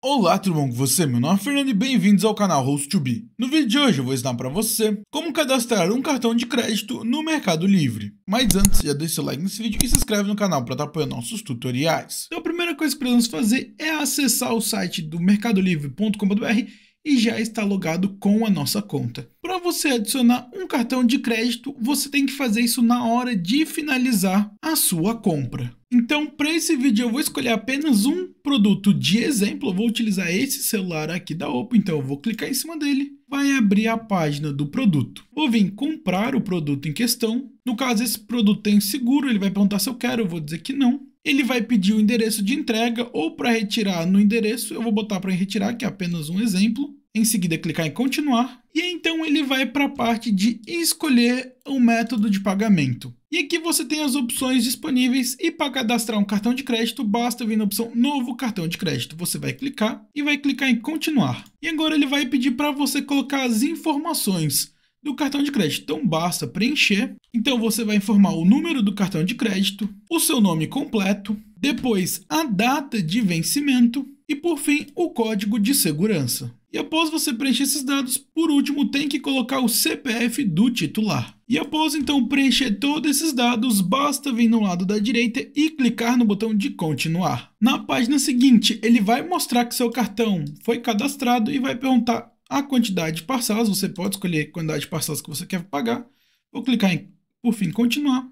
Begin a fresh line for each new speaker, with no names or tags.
Olá, tudo bom com você? Meu nome é Fernando e bem-vindos ao canal host 2 b No vídeo de hoje eu vou ensinar para você como cadastrar um cartão de crédito no Mercado Livre. Mas antes, já deixa seu like nesse vídeo e se inscreve no canal para estar apoiando nossos tutoriais. Então a primeira coisa que precisamos fazer é acessar o site do mercadolivre.com.br e já está logado com a nossa conta. Para você adicionar um cartão de crédito, você tem que fazer isso na hora de finalizar a sua compra. Então, para esse vídeo eu vou escolher apenas um produto de exemplo, eu vou utilizar esse celular aqui da Oppo, então eu vou clicar em cima dele, vai abrir a página do produto. Vou vir comprar o produto em questão, no caso esse produto tem seguro, ele vai perguntar se eu quero, eu vou dizer que não ele vai pedir o endereço de entrega ou para retirar no endereço, eu vou botar para retirar, que é apenas um exemplo. Em seguida, clicar em continuar. E então ele vai para a parte de escolher o método de pagamento. E aqui você tem as opções disponíveis e para cadastrar um cartão de crédito, basta vir na opção Novo Cartão de Crédito. Você vai clicar e vai clicar em Continuar. E agora ele vai pedir para você colocar as informações do cartão de crédito. Então basta preencher. Então você vai informar o número do cartão de crédito, o seu nome completo, depois a data de vencimento e por fim o código de segurança. E após você preencher esses dados, por último tem que colocar o CPF do titular. E após então preencher todos esses dados, basta vir no lado da direita e clicar no botão de continuar. Na página seguinte, ele vai mostrar que seu cartão foi cadastrado e vai perguntar a quantidade de parcelas, você pode escolher a quantidade de parcelas que você quer pagar. Vou clicar em, por fim, continuar.